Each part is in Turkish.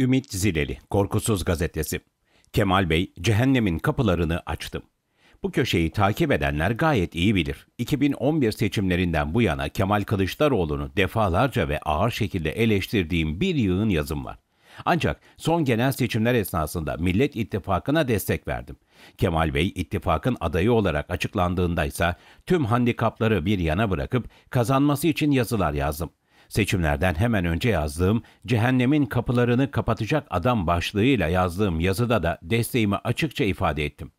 Ümit Zileli, Korkusuz Gazetesi. Kemal Bey, cehennemin kapılarını açtım. Bu köşeyi takip edenler gayet iyi bilir. 2011 seçimlerinden bu yana Kemal Kılıçdaroğlu'nu defalarca ve ağır şekilde eleştirdiğim bir yığın yazım var. Ancak son genel seçimler esnasında Millet İttifakı'na destek verdim. Kemal Bey ittifakın adayı olarak açıklandığında ise tüm handikapları bir yana bırakıp kazanması için yazılar yazdım. Seçimlerden hemen önce yazdığım Cehennemin Kapılarını Kapatacak Adam başlığıyla yazdığım yazıda da desteğimi açıkça ifade ettim.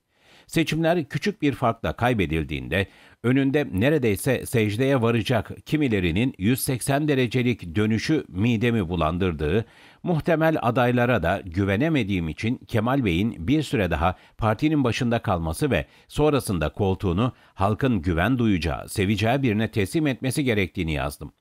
Seçimler küçük bir farkla kaybedildiğinde önünde neredeyse secdeye varacak kimilerinin 180 derecelik dönüşü midemi bulandırdığı, muhtemel adaylara da güvenemediğim için Kemal Bey'in bir süre daha partinin başında kalması ve sonrasında koltuğunu halkın güven duyacağı, seveceği birine teslim etmesi gerektiğini yazdım.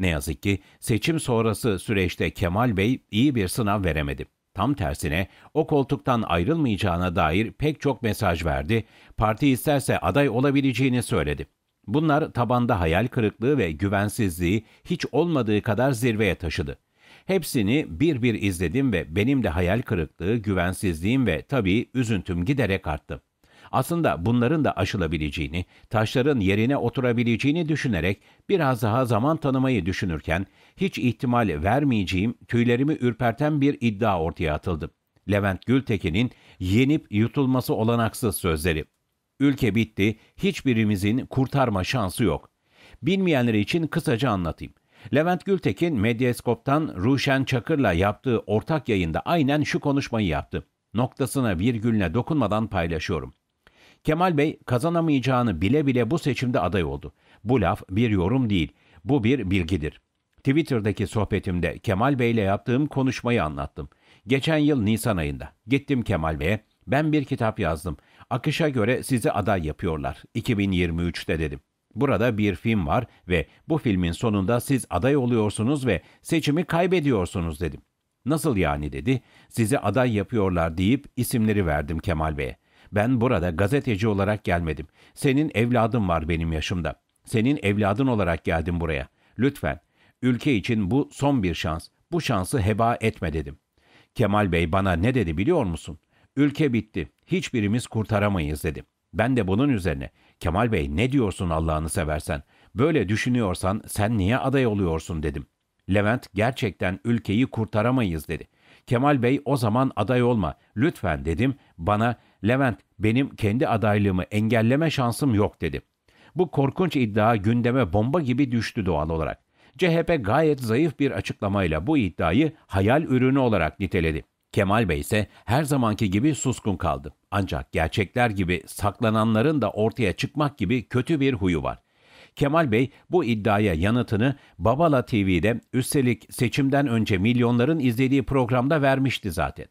Ne yazık ki seçim sonrası süreçte Kemal Bey iyi bir sınav veremedi. Tam tersine o koltuktan ayrılmayacağına dair pek çok mesaj verdi, parti isterse aday olabileceğini söyledi. Bunlar tabanda hayal kırıklığı ve güvensizliği hiç olmadığı kadar zirveye taşıdı. Hepsini bir bir izledim ve benim de hayal kırıklığı, güvensizliğim ve tabii üzüntüm giderek arttı. Aslında bunların da aşılabileceğini, taşların yerine oturabileceğini düşünerek biraz daha zaman tanımayı düşünürken hiç ihtimal vermeyeceğim tüylerimi ürperten bir iddia ortaya atıldı. Levent Gültekin'in yenip yutulması olanaksız sözleri. Ülke bitti, hiçbirimizin kurtarma şansı yok. Bilmeyenleri için kısaca anlatayım. Levent Gültekin Medyeskop'tan Ruşen Çakır'la yaptığı ortak yayında aynen şu konuşmayı yaptı. Noktasına virgülüne dokunmadan paylaşıyorum. Kemal Bey kazanamayacağını bile bile bu seçimde aday oldu. Bu laf bir yorum değil, bu bir bilgidir. Twitter'daki sohbetimde Kemal Bey ile yaptığım konuşmayı anlattım. Geçen yıl Nisan ayında gittim Kemal Bey'e, ben bir kitap yazdım. Akışa göre sizi aday yapıyorlar 2023'te dedim. Burada bir film var ve bu filmin sonunda siz aday oluyorsunuz ve seçimi kaybediyorsunuz dedim. Nasıl yani dedi. Sizi aday yapıyorlar deyip isimleri verdim Kemal Bey'e. Ben burada gazeteci olarak gelmedim. Senin evladın var benim yaşımda. Senin evladın olarak geldim buraya. Lütfen. Ülke için bu son bir şans. Bu şansı heba etme dedim. Kemal Bey bana ne dedi biliyor musun? Ülke bitti. Hiçbirimiz kurtaramayız dedim. Ben de bunun üzerine Kemal Bey ne diyorsun Allah'ını seversen? Böyle düşünüyorsan sen niye aday oluyorsun dedim. Levent gerçekten ülkeyi kurtaramayız dedi. Kemal Bey o zaman aday olma. Lütfen dedim. Bana Levent benim kendi adaylığımı engelleme şansım yok dedi. Bu korkunç iddia gündeme bomba gibi düştü doğal olarak. CHP gayet zayıf bir açıklamayla bu iddiayı hayal ürünü olarak niteledi. Kemal Bey ise her zamanki gibi suskun kaldı. Ancak gerçekler gibi saklananların da ortaya çıkmak gibi kötü bir huyu var. Kemal Bey bu iddiaya yanıtını Babala TV'de üstelik seçimden önce milyonların izlediği programda vermişti zaten.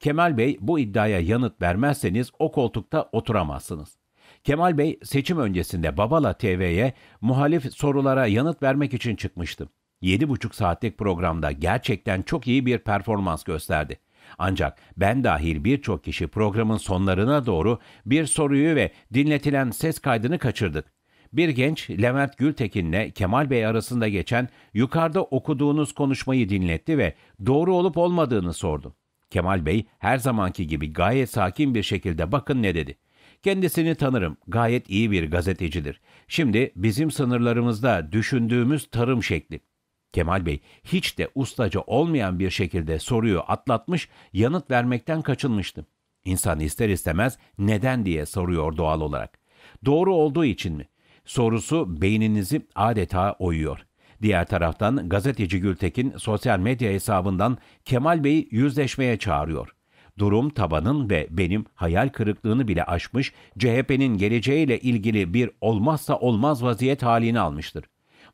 Kemal Bey bu iddiaya yanıt vermezseniz o koltukta oturamazsınız. Kemal Bey seçim öncesinde Babala TV'ye muhalif sorulara yanıt vermek için çıkmıştı. 7,5 saatlik programda gerçekten çok iyi bir performans gösterdi. Ancak ben dahil birçok kişi programın sonlarına doğru bir soruyu ve dinletilen ses kaydını kaçırdık bir genç Levent Gültekin'le Kemal Bey arasında geçen yukarıda okuduğunuz konuşmayı dinletti ve doğru olup olmadığını sordu. Kemal Bey her zamanki gibi gayet sakin bir şekilde bakın ne dedi. Kendisini tanırım. Gayet iyi bir gazetecidir. Şimdi bizim sınırlarımızda düşündüğümüz tarım şekli. Kemal Bey hiç de ustaca olmayan bir şekilde soruyu atlatmış, yanıt vermekten kaçınmıştı. İnsan ister istemez neden diye soruyor doğal olarak. Doğru olduğu için mi? sorusu beyninizi adeta oyuyor. Diğer taraftan gazeteci Gültekin sosyal medya hesabından Kemal Bey'i yüzleşmeye çağırıyor. Durum tabanın ve benim hayal kırıklığını bile aşmış, CHP'nin geleceğiyle ilgili bir olmazsa olmaz vaziyet halini almıştır.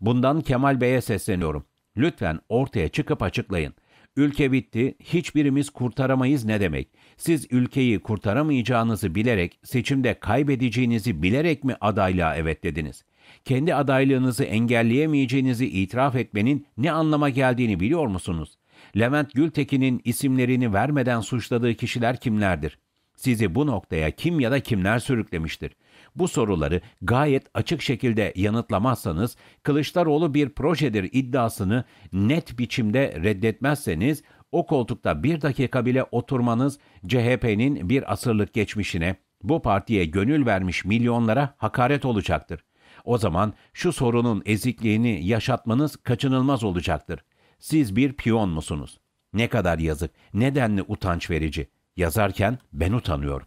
Bundan Kemal Bey'e sesleniyorum. Lütfen ortaya çıkıp açıklayın. Ülke bitti, hiçbirimiz kurtaramayız ne demek? Siz ülkeyi kurtaramayacağınızı bilerek, seçimde kaybedeceğinizi bilerek mi adaylığa evet dediniz? Kendi adaylığınızı engelleyemeyeceğinizi itiraf etmenin ne anlama geldiğini biliyor musunuz? Levent Gültekin'in isimlerini vermeden suçladığı kişiler kimlerdir? Sizi bu noktaya kim ya da kimler sürüklemiştir? Bu soruları gayet açık şekilde yanıtlamazsanız, Kılıçdaroğlu bir projedir iddiasını net biçimde reddetmezseniz, o koltukta bir dakika bile oturmanız CHP'nin bir asırlık geçmişine, bu partiye gönül vermiş milyonlara hakaret olacaktır. O zaman şu sorunun ezikliğini yaşatmanız kaçınılmaz olacaktır. Siz bir piyon musunuz? Ne kadar yazık, nedenli utanç verici. Yazarken ben utanıyorum.